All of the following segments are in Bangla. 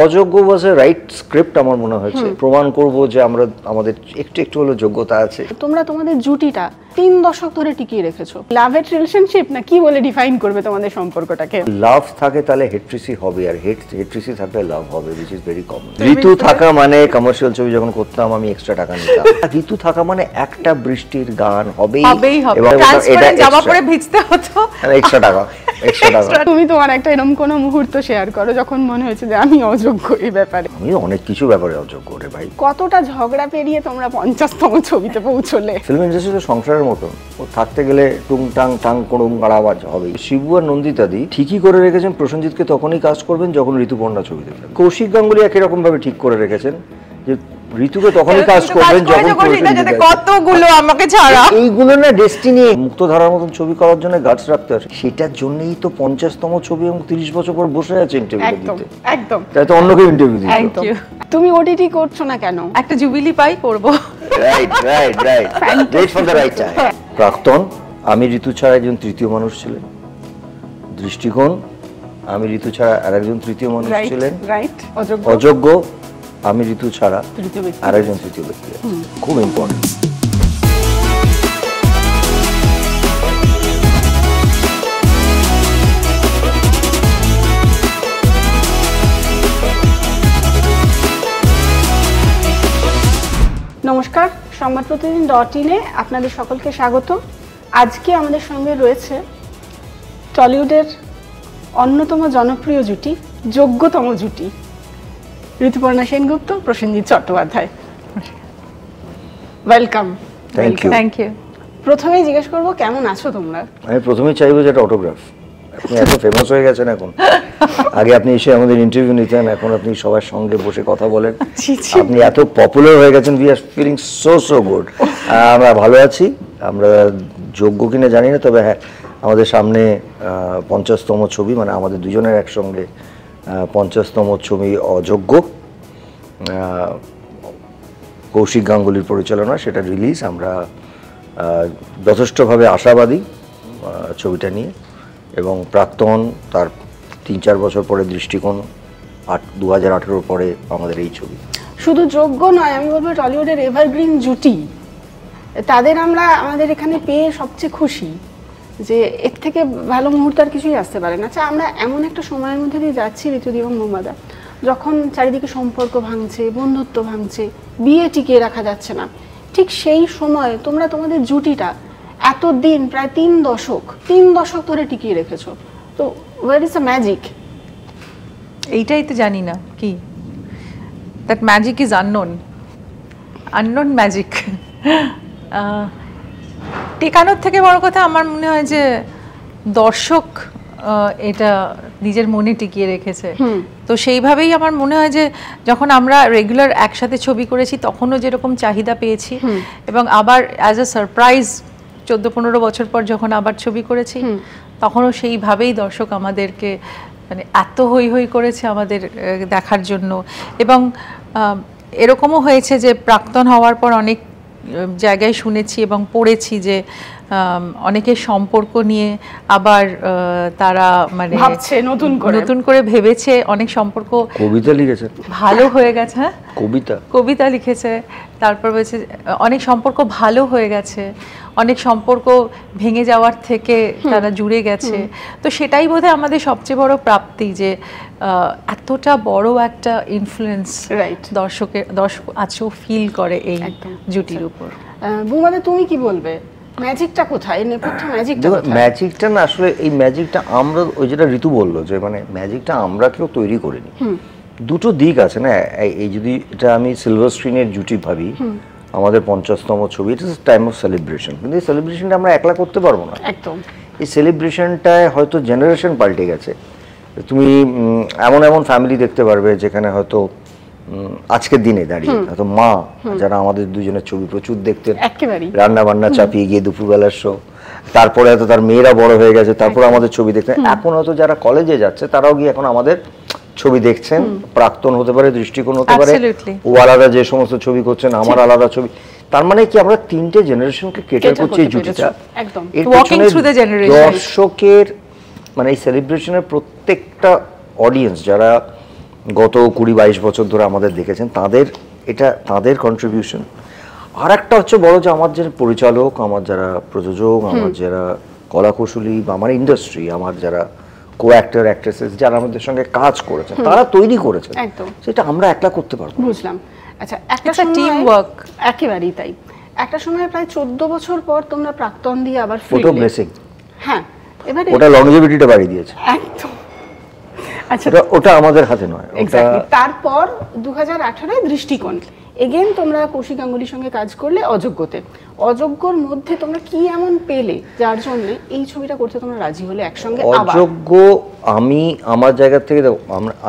অযোগ্য ওয়াজ এ রাইট স্ক্রিপ্ট আমার মনে হয়েছে প্রমাণ করব যে আমরা আমাদের একটু একটু হলো যোগ্যতা আছে তোমরা তোমাদের জুটিটা তিন দশক ধরে টিকিয়ে রেখেছো লাভ এট রিলেশনশিপ না কি বলে ডিফাইন করবে তোমাদের সম্পর্কটাকে লাভ থাকে তাহলে হেট্রিসি হবে আর হেট হেট্রিসি থাকলে লাভ হবে which is very common Ritu থাকা মানে কমার্শিয়াল ছবি যখন করতাম আমি এক্সট্রা টাকা নিতাম ঋতু থাকা মানে একটা বৃষ্টির গান হবেই হবেই হবে এটা জামা পরে ভিজতে হতো এক্সট্রা হ্যাঁ, টাকা এক্সট্রা টাকা তুমি তোমার একটা এরকম কোনো মুহূর্ত শেয়ার করো যখন মনে হয়েছে যে আমি অজ অযোগ্য এই ব্যাপারে আমি অনেক কিছু ব্যাপারে অযোগ্য রে ভাই কতটা ঝগড়া পেরিয়ে তোমরা পঞ্চাশতম ছবিতে পৌঁছলে ফিল্ম ইন্ডাস্ট্রি তো সংসারের মতো ও থাকতে গেলে টুং টাং টাং করুম আওয়াজ হবে শিবু আর নন্দিতাদি ঠিকই করে রেখেছেন প্রসেনজিৎকে তখনই কাজ করবেন যখন ঋতুপর্ণা ছবি দেখবেন কৌশিক গাঙ্গুলি একই রকম ভাবে ঠিক করে রেখেছেন যে ঋতুকে তখনই কাজ করবেন যখন কতগুলো আমাকে ছাড়া এইগুলো না ডেস্টিনি মুক্ত ধারার মতন ছবি করার জন্য গার্ডস রাখতে হয় সেটার জন্যই তো পঞ্চাশতম ছবি এবং তিরিশ বছর পর বসে আছে ইন্টারভিউ দিতে একদম তাই তো অন্যকে ইন্টারভিউ দিতে তুমি ওটিটি করছো না কেন একটা জুবিলি পাই প্রাক্তন আমি ঋতু ছাড়া একজন তৃতীয় মানুষ ছিলেন দৃষ্টিকোণ আমি ঋতু ছাড়া আর একজন তৃতীয় মানুষ ছিলেন অযোগ্য আমি ঋতু ছাড়া আর একজন তৃতীয় ব্যক্তি খুব ইম্পর্টেন্ট নমস্কার সংবাদ প্রতিদিন ডট ইনে আপনাদের সকলকে স্বাগত আজকে আমাদের সঙ্গে রয়েছে টলিউডের অন্যতম জনপ্রিয় জুটি যোগ্যতম জুটি Rituparna Sengupta Prosenjit Chattopadhyay welcome thank you thank you প্রথমেই জিজ্ঞেস করব কেমন আছো তোমরা আমি প্রথমে চাইবো যে একটা অটোগ্রাফ আপনি এত ফেমাস হয়ে গেছেন এখন আগে আপনি এসে আমাদের ইন্টারভিউ নিতেন এখন আপনি সবার সঙ্গে বসে কথা বলেন আপনি এত পপুলার হয়ে গেছেন we are feeling so so good আমরা ভালো আছি আমরা যোগ্য কিনা জানি না তবে হ্যাঁ আমাদের সামনে পঞ্চাশতম ছবি মানে আমাদের দুজনের একসঙ্গে পঞ্চাশতম ছবি অযোগ্য কৌশিক গাঙ্গুলির পরিচালনা সেটা রিলিজ আমরা যথেষ্টভাবে আশাবাদী ছবিটা নিয়ে এবং প্রাক্তন তার তিন চার বছর পরে দৃষ্টিকোণ আট দু হাজার পরে আমাদের এই ছবি শুধু যোগ্য নয় আমি বলবো টলিউডের এভারগ্রিন জুটি তাদের আমরা আমাদের এখানে পেয়ে সবচেয়ে খুশি যে এর থেকে ভালো মুহূর্ত আর কিছুই আসতে পারে না আচ্ছা আমরা এমন একটা সময়ের মধ্যে দিয়ে যাচ্ছি ঋতুদি মোহাম্মদা যখন চারিদিকে সম্পর্ক ভাঙছে বন্ধুত্ব ভাঙছে বিয়ে টিকিয়ে রাখা যাচ্ছে না ঠিক সেই সময়ে তোমরা তোমাদের জুটিটা এত দিন প্রায় তিন দশক তিন দশক ধরে টিকিয়ে রেখেছ তো ওয়ার ইজ আ ম্যাজিক এইটাই তো জানি না কি that magic is unknown unknown magic টেকানোর থেকে বড় কথা আমার মনে হয় যে দর্শক এটা নিজের মনে টিকিয়ে রেখেছে তো সেইভাবেই আমার মনে হয় যে যখন আমরা রেগুলার একসাথে ছবি করেছি তখনও যেরকম চাহিদা পেয়েছি এবং আবার অ্যাজ এ সারপ্রাইজ চোদ্দো পনেরো বছর পর যখন আবার ছবি করেছি তখনও সেইভাবেই দর্শক আমাদেরকে মানে এত হই হই করেছে আমাদের দেখার জন্য এবং এরকমও হয়েছে যে প্রাক্তন হওয়ার পর অনেক জায়গায় শুনেছি এবং পড়েছি যে অনেকের সম্পর্ক নিয়ে আবার তারা মানে ভাবছে নতুন করে নতুন করে ভেবেছে অনেক সম্পর্ক কবিতা লিখেছে ভালো হয়ে গেছে হ্যাঁ কবিতা কবিতা লিখেছে তারপর হয়েছে অনেক সম্পর্ক ভালো হয়ে গেছে অনেক সম্পর্ক ভেঙে যাওয়ার থেকে তারা জুড়ে গেছে তো সেটাই বোধহয় আমাদের সবচেয়ে বড় প্রাপ্তি যে এতটা বড় একটা ইনফ্লুয়েন্স দর্শকের দর্শক আজও ফিল করে এই জুটির উপর আচ্ছা। বুমাদে তুমি কি বলবে ম্যাজিকটা কোথায় নেপথ্য ম্যাজিকটা ম্যাজিকটা না আসলে এই ম্যাজিকটা আমরা ওই যেটা ঋতু বললো যে মানে ম্যাজিকটা আমরা কেউ তৈরি করিনি দুটো দিক আছে না এই যদি এটা আমি সিলভার স্ক্রিনের জুটি ভাবি আমাদের পঞ্চাশতম ছবি it is time of celebration কিন্তু এই সেলিব্রেশনটা আমরা একলা করতে পারবো না একদম এই সেলিব্রেশনটায় হয়তো জেনারেশন পাল্টে গেছে তুমি এমন এমন ফ্যামিলি দেখতে পারবে যেখানে হয়তো আজকের দিনে দাঁড়িয়ে তো মা যারা আমাদের দুজনের ছবি প্রচুর দেখতেন রান্না বান্না চাপিয়ে গিয়ে দুপুরবেলার শো তারপরে হয়তো তার মেয়েরা বড় হয়ে গেছে তারপরে আমাদের ছবি দেখতেন এখন হয়তো যারা কলেজে যাচ্ছে তারাও গিয়ে এখন আমাদের ছবি দেখছেন প্রাক্তন হতে পারে দৃষ্টিকোণ হতে পারে ও আলাদা যে সমস্ত ছবি করছেন আমার আলাদা ছবি তার মানে কি আমরা তিনটে জেনারেশনকে কেটার করছি এই জুটিটা দর্শকের মানে এই সেলিব্রেশনের প্রত্যেকটা অডিয়েন্স যারা গত কুড়ি বাইশ বছর ধরে আমাদের দেখেছেন তাদের এটা তাদের কন্ট্রিবিউশন আর একটা হচ্ছে বড় যে আমার যে পরিচালক আমার যারা প্রযোজক আমার যারা কলাকুশলী বা আমার ইন্ডাস্ট্রি আমার যারা কো অ্যাক্টর অ্যাক্ট্রেসেস যারা আমাদের সঙ্গে কাজ করেছেন তারা তৈরি করেছেন সেটা আমরা একলা করতে পারবো বুঝলাম আচ্ছা একটা টিম ওয়ার্ক একেবারেই তাই একটা সময় প্রায় চোদ্দ বছর পর তোমরা প্রাক্তন দিয়ে আবার ফটো ব্লেসিং হ্যাঁ ওটা বাড়িয়ে দিয়েছে একদম আচ্ছা ওটা আমাদের হাতে নয় তারপর দু হাজার দৃষ্টিকোণ এগেন তোমরা কৌশিক গাঙ্গুলির সঙ্গে কাজ করলে অযোগ্যতে অযোগ্যর মধ্যে তোমরা কি এমন পেলে যার জন্য এই ছবিটা করতে তোমরা রাজি হলে একসঙ্গে অযোগ্য আমি আমার জায়গা থেকে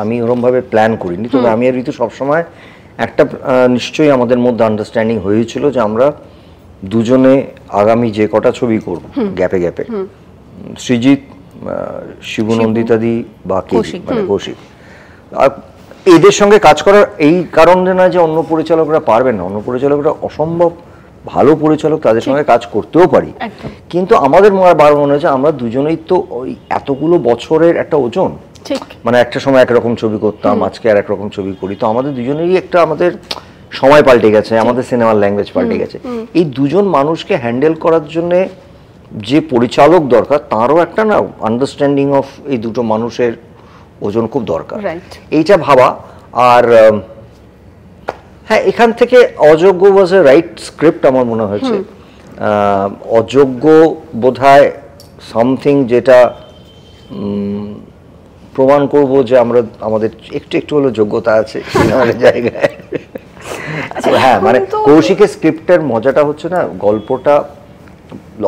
আমি ওরমভাবে প্ল্যান করিনি তবে আমি আর ঋতু সবসময় একটা নিশ্চয়ই আমাদের মধ্যে আন্ডারস্ট্যান্ডিং হয়েছিল যে আমরা দুজনে আগামী যে কটা ছবি করব গ্যাপে গ্যাপে সৃজিত শিবনন্দিতাদি বা মানে কৌশিক আর এদের সঙ্গে কাজ করার এই কারণে না যে অন্য পরিচালকরা পারবেন না অন্য পরিচালকরা অসম্ভব ভালো পরিচালক তাদের সঙ্গে কাজ করতেও পারি কিন্তু আমাদের বারবার মনে হয়েছে আমরা দুজনেই তো ওই এতগুলো বছরের একটা ওজন মানে একটা সময় একরকম ছবি করতাম আজকে আর একরকম ছবি করি তো আমাদের দুজনেরই একটা আমাদের সময় পাল্টে গেছে আমাদের সিনেমার ল্যাঙ্গুয়েজ পাল্টে গেছে এই দুজন মানুষকে হ্যান্ডেল করার জন্যে যে পরিচালক দরকার তারও একটা না আন্ডারস্ট্যান্ডিং অফ এই দুটো মানুষের ওজন খুব দরকার এইটা ভাবা আর হ্যাঁ এখান থেকে অযোগ্য ওয়াজ এ রাইট স্ক্রিপ্ট আমার মনে হয়েছে অযোগ্য বোধ সামথিং যেটা প্রমাণ করব যে আমরা আমাদের একটু একটু হলো যোগ্যতা আছে সিনেমার জায়গায় আচ্ছা, হ্যাঁ মানে কৌশিকের স্ক্রিপ্টের মজাটা হচ্ছে না গল্পটা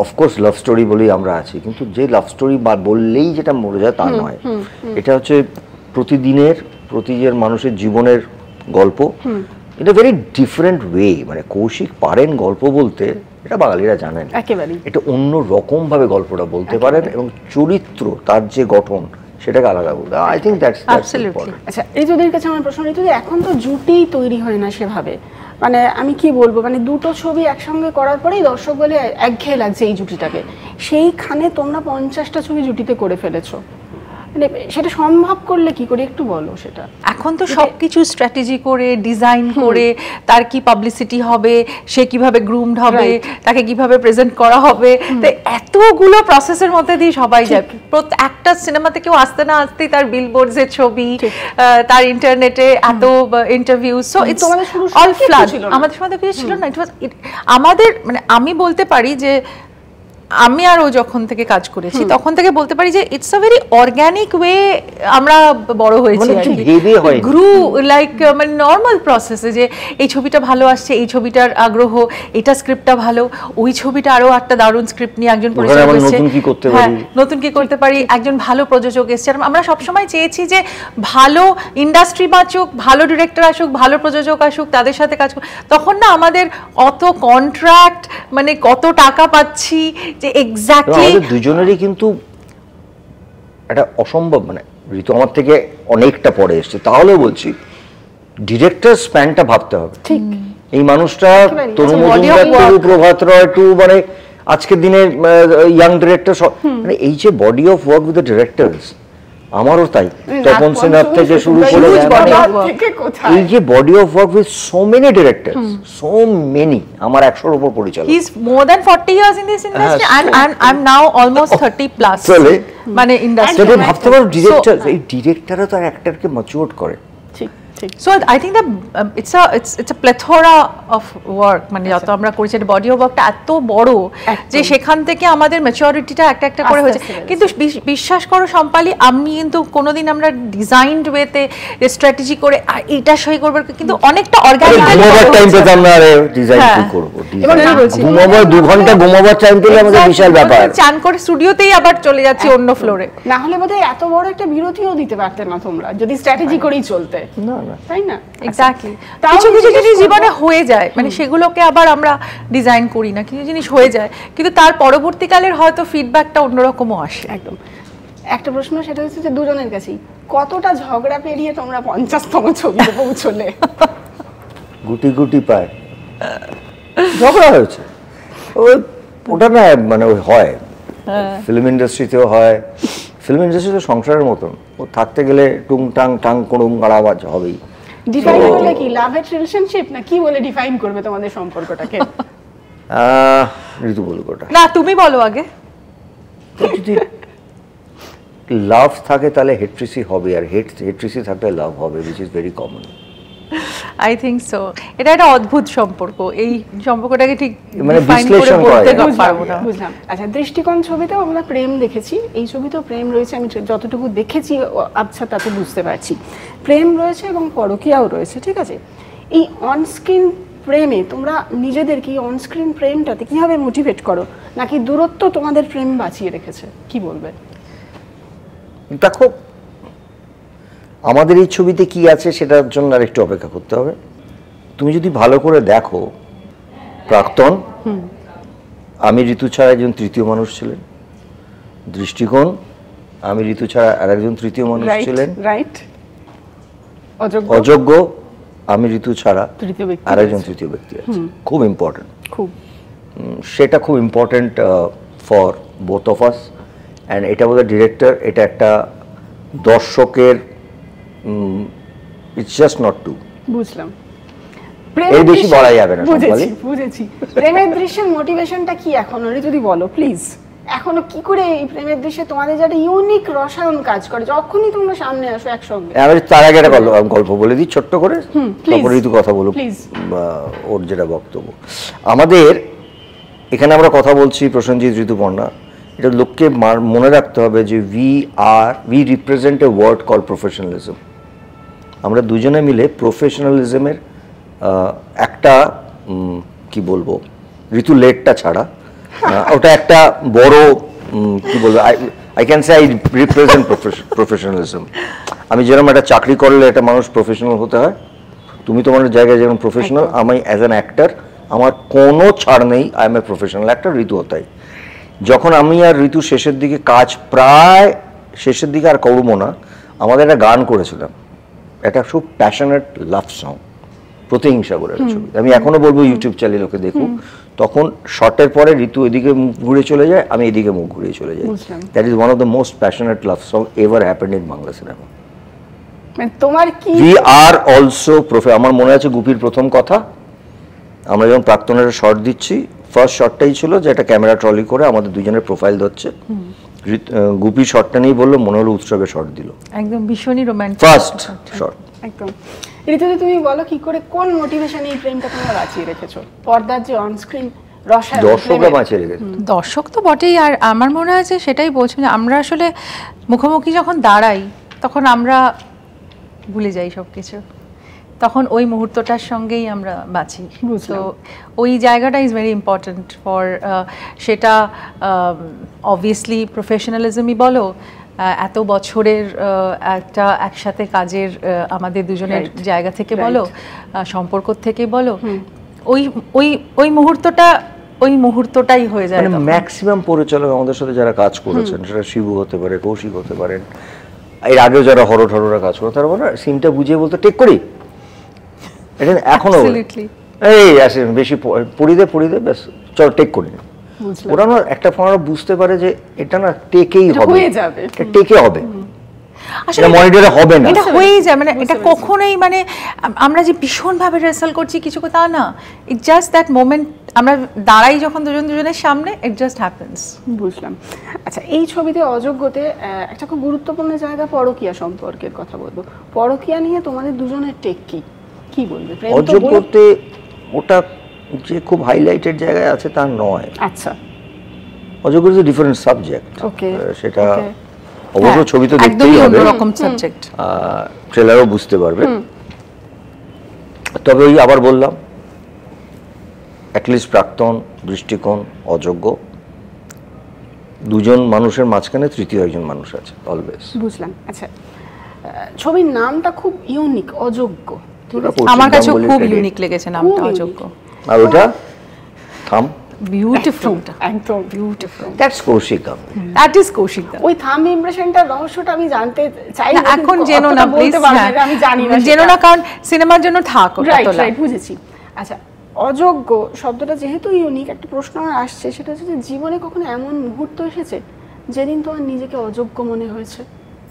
অফকোর্স লাভ স্টোরি বলেই আমরা আছি কিন্তু যে লাভ স্টোরি বা বললেই যেটা মরে যায় তা নয় এটা হচ্ছে প্রতিদিনের প্রতিদিনের মানুষের জীবনের গল্প in a very different way মানে কৌশিক পারেন গল্প বলতে এটা বাঙালিরা জানেন এটা অন্য রকমভাবে গল্পটা বলতে পারেন এবং চরিত্র তার যে গঠন সেটাকে আলাদা বলতে আই থিঙ্ক দ্যাটস আচ্ছা ঋতুদের কাছে আমার প্রশ্ন ঋতুদি এখন তো জুটি তৈরি হয় না সেভাবে মানে আমি কি বলবো মানে দুটো ছবি একসঙ্গে করার পরেই দর্শক বলে একঘেয়ে লাগছে এই জুটিটাকে সেইখানে তোমরা পঞ্চাশটা ছবি জুটিতে করে ফেলেছো মানে সেটা সম্ভব করলে কি করে একটু বলো সেটা এখন তো সবকিছু স্ট্র্যাটেজি করে ডিজাইন করে তার কি পাবলিসিটি হবে সে কিভাবে গ্রুমড হবে তাকে কিভাবে প্রেজেন্ট করা হবে তো এতগুলো প্রসেসের মধ্যে দিয়ে সবাই যায় একটা সিনেমাতে কেউ আসতে না আসতেই তার বোর্ডসের ছবি তার ইন্টারনেটে এত interview so it's all flood আমাদের সময় তো কিছু ছিল না ইট ওয়াজ আমাদের মানে আমি বলতে পারি যে আমি আর ও যখন থেকে কাজ করেছি তখন থেকে বলতে পারি যে it's a very organic way আমরা বড় হয়েছি গ্রু লাইক মানে নর্মাল প্রসেসে যে এই ছবিটা ভালো আসছে এই ছবিটার আগ্রহ এটা স্ক্রিপ্টটা ভালো ওই ছবিটা আরও একটা দারুণ স্ক্রিপ্ট নিয়ে একজন পরিচালক হ্যাঁ নতুন কি করতে পারি একজন ভালো প্রযোজক এসেছে আমরা সবসময় চেয়েছি যে ভালো ইন্ডাস্ট্রি বাঁচুক ভালো ডিরেক্টর আসুক ভালো প্রযোজক আসুক তাদের সাথে কাজ তখন না আমাদের অত কন্ট্রাক্ট মানে কত টাকা পাচ্ছি যে এক্স্যাক্টলি দুজনেরই কিন্তু এটা অসম্ভব মানে ঋতু আমার থেকে অনেকটা পরে এসছে তাহলেও বলছি ডিরেক্টর স্প্যানটা ভাবতে হবে ঠিক এই মানুষটা তরুণ আচ্ছা, মজুমদার প্রভাত রয় একটু মানে আজকের দিনের ইয়াং ডিরেক্টর মানে এই যে body of work with the directors আমারও তাই তপন সিনহার থেকে শুরু করে এই যে body of work with so many director so many আমার একশোর উপর পরিচালক his more than 40 years in this industry and I I am now almost 30 plus চলে মানে ইন্ডাস্ট্রি ভাবতে পারো ডিরেক্টর এই ডিরেক্টরও তার অ্যাক্টরকে ম্যাচিউরড করে ঠিক so I think the it's a it's it's a plethora of work মানে যত আমরা করেছি বডি অফ ওয়ার্কটা এত বড় যে সেখান থেকে আমাদের ম্যাচিওরিটিটা একটা একটা করে হয়েছে কিন্তু বিশ্বাস করো সম্পালি আমি কিন্তু কোনোদিন আমরা ডিজাইনড ওয়েতে স্ট্র্যাটেজি করে এটা সই করব কিন্তু অনেকটা অর্গানিক্যালি ঘুমাবার টাইম পেতে আমরা ডিজাইন কি হ্যাঁ। করব ঘুমাবার 2 ঘন্টা ঘুমাবার টাইম পেলে আমাদের বিশাল ব্যাপার চান করে স্টুডিওতেই আবার চলে যাচ্ছি অন্য ফ্লোরে না হলে বোধহয় এত বড় একটা বিরতিও দিতে পারতে না তোমরা যদি স্ট্র্যাটেজি করেই চলতে না আমরা তাই না এক্স্যাক্টলি আচ্ছা, কিছু কিছু জিনিস জীবনে হয়ে যায় মানে সেগুলোকে আবার আমরা ডিজাইন করি না কিছু জিনিস হয়ে যায় কিন্তু তার পরবর্তীকালের হয়তো ফিডব্যাকটা অন্যরকমও আসে একদম একটা প্রশ্ন সেটা হচ্ছে যে দুজনের কাছেই কতটা ঝগড়া পেরিয়ে তোমরা পঞ্চাশতম ছবিতে পৌঁছলে গুটি গুটি পায় ঝগড়া হয়েছে ওটা না মানে হয় ফিল্ম হ্যাঁ। ইন্ডাস্ট্রিতেও হয় ফিল্ম ইন্ডাস্ট্রি তো সংসারের মতন ও থাকতে গেলে টুং টাং টাং করুং গাড়াবাজ হবেই ডিফাইন করবে কি লাভ এট রিলেশনশিপ না কি বলে ডিফাইন করবে তোমাদের সম্পর্কটাকে ঋতু বলুক ওটা না তুমি বলো আগে যদি লাভ থাকে তাহলে হেট্রিসি হবে আর হেট হেট্রিসি থাকলে লাভ হবে which is very common I so এটা একটা অদ্ভুত সম্পর্ক এই সম্পর্কটাকে ঠিক মানে বিশ্লেষণ বুঝলাম আচ্ছা দৃষ্টিকোণ ছবিতেও আমরা প্রেম দেখেছি এই ছবিতেও প্রেম রয়েছে আমি যতটুকু দেখেছি আচ্ছা তাতে বুঝতে পারছি প্রেম রয়েছে এবং পরকীয়াও রয়েছে ঠিক আছে এই অনস্ক্রিন প্রেমে তোমরা নিজেদেরকে অনস্ক্রিন প্রেমটাতে কিভাবে মোটিভেট করো নাকি দূরত্ব তোমাদের প্রেম বাঁচিয়ে রেখেছে কি বলবে দেখো আমাদের এই ছবিতে কি আছে সেটার জন্য আর একটু অপেক্ষা করতে হবে তুমি যদি ভালো করে দেখো প্রাক্তন আমি ঋতু ছাড়া একজন তৃতীয় মানুষ ছিলেন দৃষ্টিকোণ আমি ঋতু ছাড়া আর একজন তৃতীয় মানুষ ছিলেন রাইট অযোগ্য আমি ঋতু ছাড়া আর একজন তৃতীয় ব্যক্তি খুব ইম্পর্টেন্ট খুব সেটা খুব important for both of us and এটা বোধ ডিরেক্টর এটা একটা দর্শকের ইটস জাস্ট নট টু বুঝলাম এই বেশি বলা যাবে না বুঝেছি বুঝেছি প্রেমের দৃশ্যের মোটিভেশনটা কি এখন যদি বলো প্লিজ এখনো কি করে এই প্রেমের দৃশ্যে তোমাদের যেটা ইউনিক রসায়ন কাজ করে যখনই তোমরা সামনে আসো একসঙ্গে আমি তার আগে একটা গল্প বলে দিই ছোট্ট করে তারপরে ঋতু কথা প্লিজ ওর যেটা বক্তব্য আমাদের এখানে আমরা কথা বলছি প্রসেনজিৎ ঋতুপর্ণা এটা লোককে মনে রাখতে হবে যে we are we represent a word call professionalism আমরা দুজনে মিলে প্রফেশনালিজমের একটা কি বলবো ঋতু লেটটা ছাড়া ওটা একটা বড় কি বলবো I can say I represent professionalism আমি যেরকম একটা চাকরি করলে একটা মানুষ প্রফেশনাল হতে হয় তুমি তোমার জায়গায় যেরকম প্রফেশনাল আমি অ্যাজ অ্যান অ্যাক্টার আমার কোনো ছাড় নেই I am a professional actor Ritu হতাই যখন আমি আর ঋতু শেষের দিকে কাজ প্রায় শেষের দিকে আর করবো না আমাদের একটা গান করেছিলাম একটা খুব প্যাশনেট লাভ সং প্রতিহিংসা করে ছবি আমি এখনো বলবো ইউটিউব চ্যানেল ওকে দেখুক তখন শর্টের পরে ঋতু এদিকে মুখ ঘুরে চলে যায় আমি এদিকে মুখ ঘুরে চলে যাই that is one of the most passionate love song ever happened in Bangla cinema তোমার কি উই আর অলসো প্রফে আমার মনে আছে গুপির প্রথম কথা আমরা যখন প্রাক্তনের শর্ট দিচ্ছি ফার্স্ট শটটাই ছিল যে একটা ক্যামেরা ট্রলি করে আমাদের দুজনের প্রোফাইল ধরছে গুপি শটটা নেই বললো মনে হলো উৎসবে শট দিল একদম ভীষণই রোম্যান্টিক ফার্স্ট শট একদম ঋতুতে তুমি বলো কি করে কোন মোটিভেশনে এই প্রেমটা তোমরা বাঁচিয়ে রেখেছো পর্দার যে অনস্ক্রিন দর্শকরা দর্শক তো বটেই আর আমার মনে হয় যে সেটাই বলছি যে আমরা আসলে মুখোমুখি যখন দাঁড়াই তখন আমরা ভুলে যাই সব কিছু তখন ওই মুহূর্তটার সঙ্গেই আমরা বাঁচি তো ওই জায়গাটা ইজ ভেরি ইম্পর্ট্যান্ট ফর সেটা অবভিয়াসলি প্রফেশনালিজমই বলো এত বছরের একটা একসাথে কাজের আমাদের দুজনের জায়গা থেকে বলো সম্পর্ক থেকে বলো ওই ওই ওই মুহূর্তটা ওই মুহূর্তটাই হয়ে যায় মানে ম্যাক্সিমাম পরিচালক আমাদের সাথে যারা কাজ করেছেন সেটা শিবু হতে পারে কৌশিক হতে পারেন এর আগেও যারা হরর হররা কাজ করে তারা বলে সিনটা বুঝিয়ে বলতে টেক করি এটা এখনো এই আসে বেশি দে দে ব্যাস চলো টেক ওরা না একটা ফোনারা বুঝতে পারে যে এটা না টেকেই হবে এটা টেকে হবে মানে, মানে আমরা যে ভীষণভাবে রেসাল করছি কিছু তা না ইট জাস্ট দ্যাট মোমেন্ট আমরা দাঁড়াই যখন দুজন দুজনের সামনে ইট জাস্ট হ্যাপেন্স বুঝলাম আচ্ছা এই ছবিতে অযোগ্যতে একটা খুব গুরুত্বপূর্ণ জায়গা পরকিয়া সম্পর্কের কথা বলবো পরকিয়া নিয়ে তোমাদের দুজনের টেক কি কি বলবে অর্জন করতে ওটা যে খুব হাইলাইটেড জায়গায় আছে তা নয় আচ্ছা অজগর ইজ ডিফারেন্ট সাবজেক্ট সেটা অবশ্য হ্যাঁ, ছবি তো দেখতেই হবে রকম সাবজেক্ট ট্রেলারও বুঝতে পারবে তবে ওই আবার বললাম অ্যাটলিস্ট প্রাক্তন দৃষ্টিকোণ অযোগ্য দুজন মানুষের মাঝখানে তৃতীয় একজন মানুষ আছে অলওয়েজ বুঝলাম আচ্ছা ছবির নামটা খুব ইউনিক অযোগ্য আমার কাছে খুব ইউনিক লেগেছে নামটা অযোগ্য আর ওটা থাম হ্যাঁ। আচ্ছা, অযোগ্য শব্দটা যেহেতু ইউনিক একটা প্রশ্ন আমার আসছে সেটা হচ্ছে যে জীবনে কখনো এমন মুহূর্ত এসেছে যেদিন তোমার নিজেকে অযোগ্য মনে হয়েছে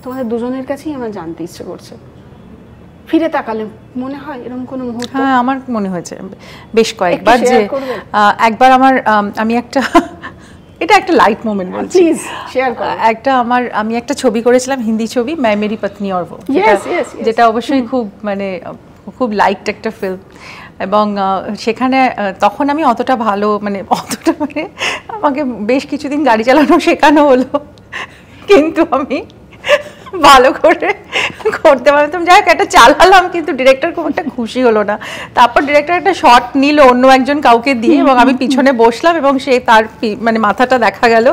তোমাদের দুজনের কাছেই আমার জানতে ইচ্ছে করছে ফিরে তাকালে মনে হয় এরকম কোনো মুহূর্ত হ্যাঁ আমার মনে হয়েছে বেশ কয়েকবার যে একবার আমার আমি একটা এটা একটা লাইট মোমেন্ট বলছি প্লিজ শেয়ার করো একটা আমার আমি একটা ছবি করেছিলাম হিন্দি ছবি মাই মেরি পত্নী অর্ব যেটা অবশ্যই খুব মানে খুব লাইট একটা ফিল্ম এবং সেখানে তখন আমি অতটা ভালো মানে অতটা মানে আমাকে বেশ কিছুদিন গাড়ি চালানো শেখানো হলো কিন্তু আমি ভালো করে করতে পারতাম যাই হোক একটা চালালাম কিন্তু ডিরেক্টর খুব একটা খুশি হলো না তারপর ডিরেক্টর একটা শট নিল অন্য একজন কাউকে দিয়ে এবং আমি পিছনে বসলাম এবং সে তার মানে মাথাটা দেখা গেল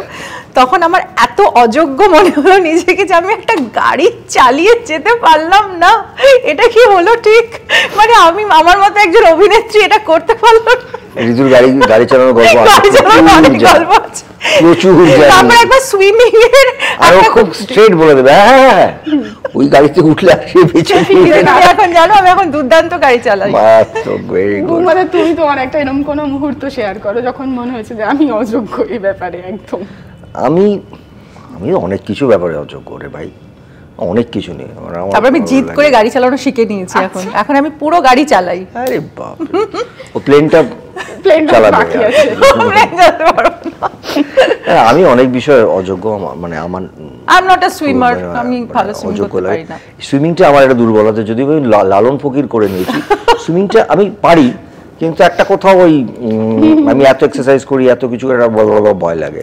তখন আমার এত অযোগ্য মনে হলো নিজেকে যে আমি একটা গাড়ি চালিয়ে যেতে পারলাম না এটা কি হলো ঠিক মানে আমি আমার মতো একজন অভিনেত্রী এটা করতে পারলো না ঋতুর গাড়ি গাড়ি চালানোর গল্প প্রচুর তারপর একবার সুইমিং এর আর খুব স্ট্রেট বলে দেবে হ্যাঁ, হ্যাঁ, হ্যাঁ। ওই গাড়িতে উঠলে আসে বেঁচে এখন জানো আমি এখন দুর্দান্ত গাড়ি চালাই মানে তুমি তোমার একটা এরকম কোনো মুহূর্ত শেয়ার করো যখন মনে হয়েছে যে আমি অযোগ্য এই ব্যাপারে একদম আমি আমি অনেক কিছু ব্যাপারে অযোগ্য রে ভাই অনেক কিছু নেই তারপর আমি জিত করে গাড়ি চালানো শিখে নিয়েছি এখন আচ্ছা। এখন আমি পুরো গাড়ি চালাই আরে বাপ ও প্লেনটা হ্যাঁ, আমি অনেক বিষয়ে অযোগ্য মানে আমার I am not a swimmer আমি মানে ভালো সুইমিং করতে পারি না সুইমিংটা আমার একটা দুর্বলতা যদি আমি লালন ফকির করে নিয়েছি সুইমিংটা আমি পারি কিন্তু একটা কোথাও ওই আমি এত এক্সারসাইজ করি এত কিছু একটা ভয় লাগে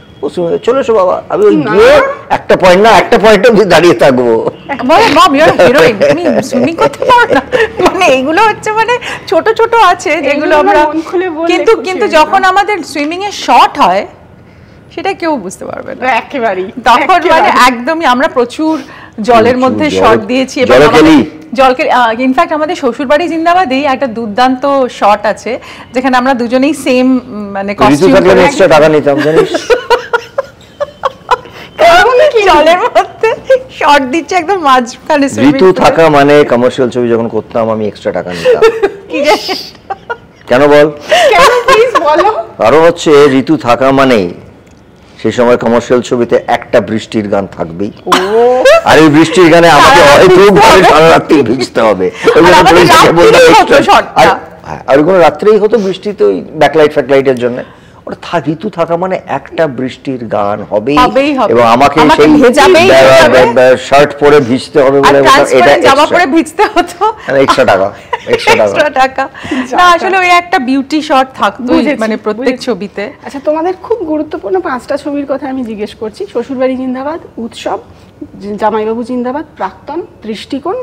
চলে এসো বাবা আমি গিয়ে একটা পয়েন্ট না একটা পয়েন্ট আমি দাঁড়িয়ে থাকবো মানে হচ্ছে মানে ছোট ছোট আছে যেগুলো আমরা কিন্তু কিন্তু যখন আমাদের সুইমিং এর শর্ট হয় সেটা কেউ বুঝতে পারবে না একেবারেই তখন মানে একদমই আমরা প্রচুর জলের মধ্যে শর্ট দিয়েছি এবং জলকে ইনফ্যাক্ট আমাদের শ্বশুরবাড়ি জিন্দাবাদেই একটা দুর্দান্ত শট আছে যেখানে আমরা দুজনেই সেম মানে কস্টিউম জলের মধ্যে শর্ট দিচ্ছে একদম মাঝখানে ঋতু থাকা মানে কমার্শিয়াল ছবি যখন করতাম আমি এক্সট্রা টাকা নিতাম কেন বল কারণ হচ্ছে ঋতু থাকা মানেই সেই সময় কমার্শিয়াল ছবিতে একটা বৃষ্টির গান থাকবেই আর এই বৃষ্টির গানে আমাকে হয়তো ঘরে সারা রাত্রি ভিজতে হবে আর কোনো রাত্রেই হতো বৃষ্টি তো ব্যাকলাইট ফ্যাকলাইটের জন্য ঋতু থাকা মানে একটা বৃষ্টির গান হবে এবং আমাকে সেই শার্ট পরে ভিজতে হবে বলে এটা জামা পরে ভিজতে হতো মানে টাকা মানে আচ্ছা, গুরুত্বপূর্ণ পাঁচটা ছবির কথা আমি জিজ্ঞেস করছি শ্বশুরবাড়ি জিন্দাবাদ উৎসব জামাইবাবু জিন্দাবাদ প্রাক্তন দৃষ্টিকোণ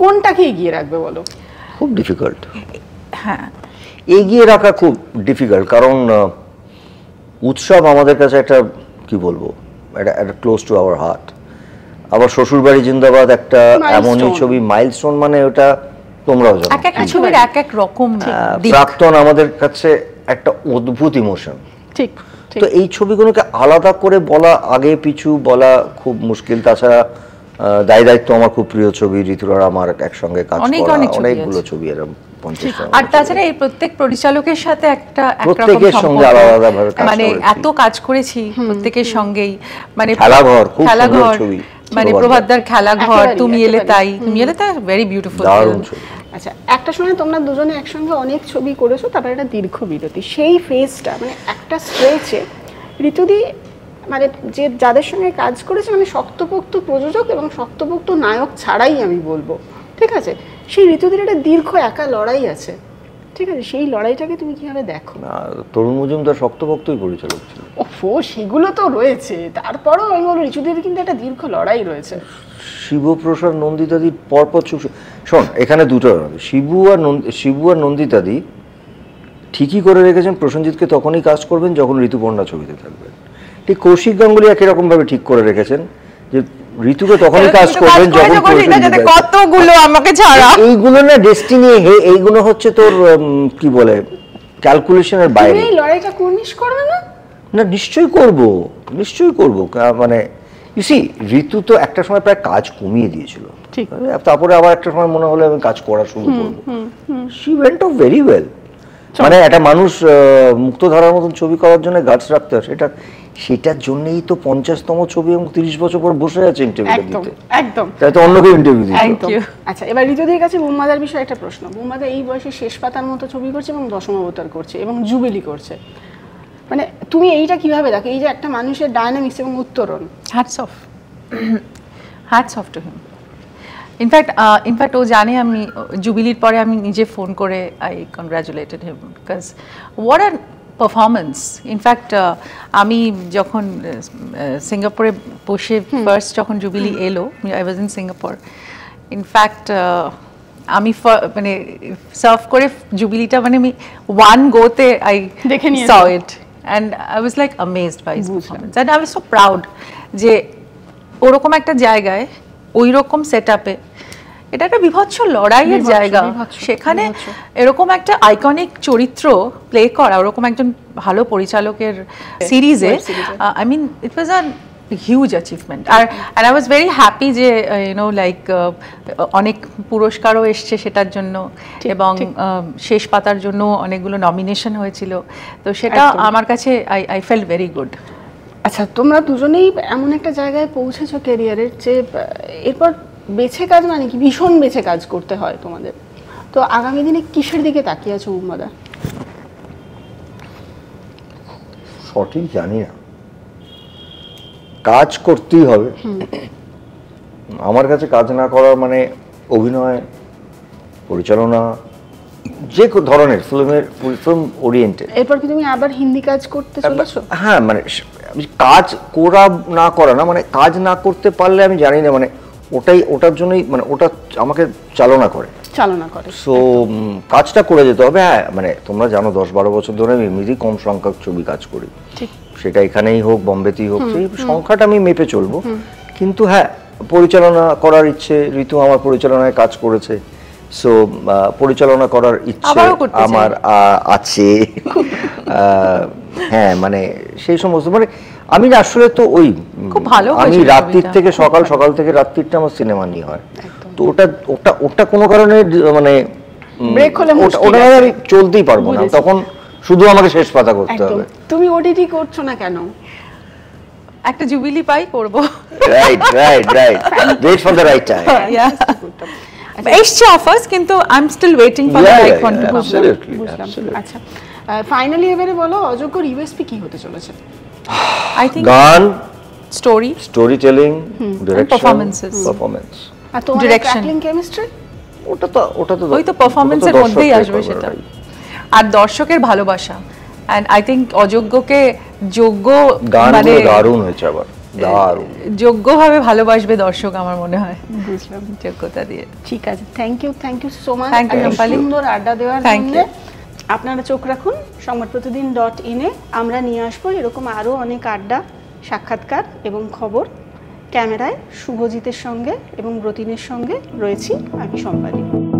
কোনটাকে এগিয়ে রাখবে বলো খুব হ্যাঁ এগিয়ে রাখা খুব ডিফিকাল্ট কারণ উৎসব আমাদের কাছে একটা কি বলবো এটা একটা ক্লোজ টু আওয়ার হার্ট আবার শ্বশুরবাড়ি জিন্দাবাদ একটা এমনই ছবি মাইলস্টোন মানে ওটা তোমরাও জানো এক এক ছবির এক এক রকম প্রাক্তন আমাদের কাছে একটা অদ্ভুত ইমোশন ঠিক তো এই ছবিগুলোকে আলাদা করে বলা আগে পিছু বলা খুব মুশকিল তাছাড়া দায় দায়িত্ব আমার খুব প্রিয় ছবি ঋতুরার আমার একসঙ্গে কাজ করা অনেকগুলো ছবি এরকম একটা তোমরা দুজনে একসঙ্গে অনেক ছবি করেছো তারপরে একটা দীর্ঘ বিরতি সেই ফেজটা মানে একটা স্ট্রেচে ঋতুদি মানে যে যাদের সঙ্গে কাজ করেছে মানে শক্তপোক্ত প্রযোজক এবং শক্তপোক্ত নায়ক ছাড়াই আমি বলবো ঠিক আছে সেই ঋতুদের একটা দীর্ঘ একা লড়াই আছে ঠিক আছে সেই লড়াইটাকে তুমি কিভাবে দেখো না তরুণ মজুমদার শক্তভক্তই পরিচালক ছিল ও সেগুলো তো রয়েছে তারপরও আমি বলবো ঋতুদের কিন্তু একটা দীর্ঘ লড়াই রয়েছে শিবপ্রসাদ নন্দিতাদি পরপর শোন এখানে দুটো শিবু আর শিবু আর নন্দিতাদি ঠিকই করে রেখেছেন প্রসেনজিৎকে তখনই কাজ করবেন যখন ঋতুপর্ণা ছবিতে থাকবেন ঠিক কৌশিক গাঙ্গুলি একই রকমভাবে ঠিক করে রেখেছেন যে ঋতুকে তখনই কাজ করবেন যখন কতগুলো আমাকে ছাড়া এইগুলো না ডেস্টিনি এইগুলো হচ্ছে তোর কি বলে ক্যালকুলেশনের বাইরে এই লড়াইটা কুর্নিশ করবে না না নিশ্চয়ই করব নিশ্চয়ই করব মানে ইউ সি ঋতু তো একটা সময় প্রায় কাজ কমিয়ে দিয়েছিল ঠিক তারপরে আবার একটা সময় মনে হলো আমি কাজ করা শুরু করব she went off very well মানে একটা মানুষ মুক্তধারার মতন ছবি করার জন্য গাছ রাখতে হয় সেটা সেটার জন্যই তো পঞ্চাশতম ছবি এবং তিরিশ বছর পর বসে আছে ইন্টারভিউ দিতে একদম তাই তো অন্য কেউ ইন্টারভিউ দিতে আচ্ছা এবার ঋতুদের কাছে বোম্মাদার বিষয়ে একটা প্রশ্ন বোম্মাদা এই বয়সে শেষ পাতার মতো ছবি করছে এবং দশম অবতার করছে এবং জুবিলি করছে মানে তুমি এইটা কিভাবে দেখো এই যে একটা মানুষের ডায়নামিক্স এবং উত্তরণ hats off hats off to him in fact in fact ও জানে আমি জুবিলির পরে আমি নিজে ফোন করে I congratulated him because what are performance in fact আমি যখন সিঙ্গাপুরে বসে ফার্স্ট যখন জুবিলি এলো I was in Singapore in fact আমি মানে সার্ভ করে জুবিলিটা মানে আমি ওয়ান গোতে আই দেখে saw it and I was like amazed by is performance and I was so proud যে ওরকম একটা জায়গায় ওই রকম সেট আপে এটা একটা বিভৎস লড়াইয়ের জায়গা সেখানে এরকম একটা আইকনিক চরিত্র প্লে করা ওরকম একজন ভালো পরিচালকের সিরিজে I mean it was a huge achievement আর and I was very happy যে ইউনো uh, লাইক uh, অনেক পুরস্কারও এসছে সেটার জন্য এবং um, শেষ পাতার জন্য অনেকগুলো নমিনেশন হয়েছিল তো সেটা আমার কাছে I I feel very good আচ্ছা তোমরা দুজনেই এমন একটা জায়গায় পৌঁছেছো কেরিয়ারের যে এরপর বেছে কাজ মানে কি ভীষণ বেছে কাজ করতে হয় তোমাদের তো আগামী দিনে কিসের দিকে তাকিয়ে আছো উম্মাদা সঠিক জানি না কাজ করতেই হবে আমার কাছে কাজ না করার মানে অভিনয় পরিচালনা যে ধরনের ফিল্মের ফিল্ম ওরিয়েন্টেড এরপর কি তুমি আবার হিন্দি কাজ করতে হ্যাঁ, চলেছো হ্যাঁ মানে কাজ করা না করা না মানে কাজ না করতে পারলে আমি জানি না মানে ওটাই ওটার জন্যই মানে ওটা আমাকে চালনা করে চালনা করে সো কাজটা করে যেতে হবে হ্যাঁ মানে তোমরা জানো দশ বারো বছর ধরে আমি এমনিতেই কম সংখ্যক ছবি কাজ করি সেটা এখানেই হোক বম্বেতেই হোক সেই সংখ্যাটা আমি মেপে চলবো কিন্তু হ্যাঁ পরিচালনা করার ইচ্ছে ঋতু আমার পরিচালনায় কাজ করেছে সো পরিচালনা করার ইচ্ছে আমার আছে হ্যাঁ মানে সেই সমস্ত মানে আমি আসলে তো ওই আমি রাত্রির থেকে সকাল সকাল থেকে রাত্রিটা আমার সিনেমা নিয়ে হয় তো ওটা ওটা ওটা কোনো কারণে মানে ওটা আমি চলতেই পারবো না তখন শুধু আমাকে শেষ পাতা করতে হবে তুমি করছো না কেন একটা জুবিলি পাই করবো right right right wait for the right time এসছে অফার্স কিন্তু I am still waiting for the right one to come আচ্ছা ফাইনালি এবারে বলো অযোগ্য ইউএসপি কি হতে চলেছে I think গান story story telling direction performances performance আর Direction. direction, কেমিস্ট্রি ওটা তো ওটা তো ওই তো পারফরম্যান্সের মধ্যেই আসবে সেটা আর দর্শকের ভালোবাসা আই অযোগ্যকে যোগ্য মানে দারুণ হয়েছে আবার দারুণ যোগ্যভাবে ভালোবাসবে দর্শক আমার মনে হয় বুঝলাম যোগ্যতা দিয়ে ঠিক আছে thank you thank you so much thank you সুন্দর আড্ডা দেওয়ার জন্য আপনারা চোখ রাখুন সংবাদ প্রতিদিন ডট ইনে আমরা নিয়ে আসবো এরকম আরও অনেক আড্ডা সাক্ষাৎকার এবং খবর ক্যামেরায় শুভজিতের সঙ্গে এবং ব্রতিনের সঙ্গে রয়েছি আমি সম্পাদী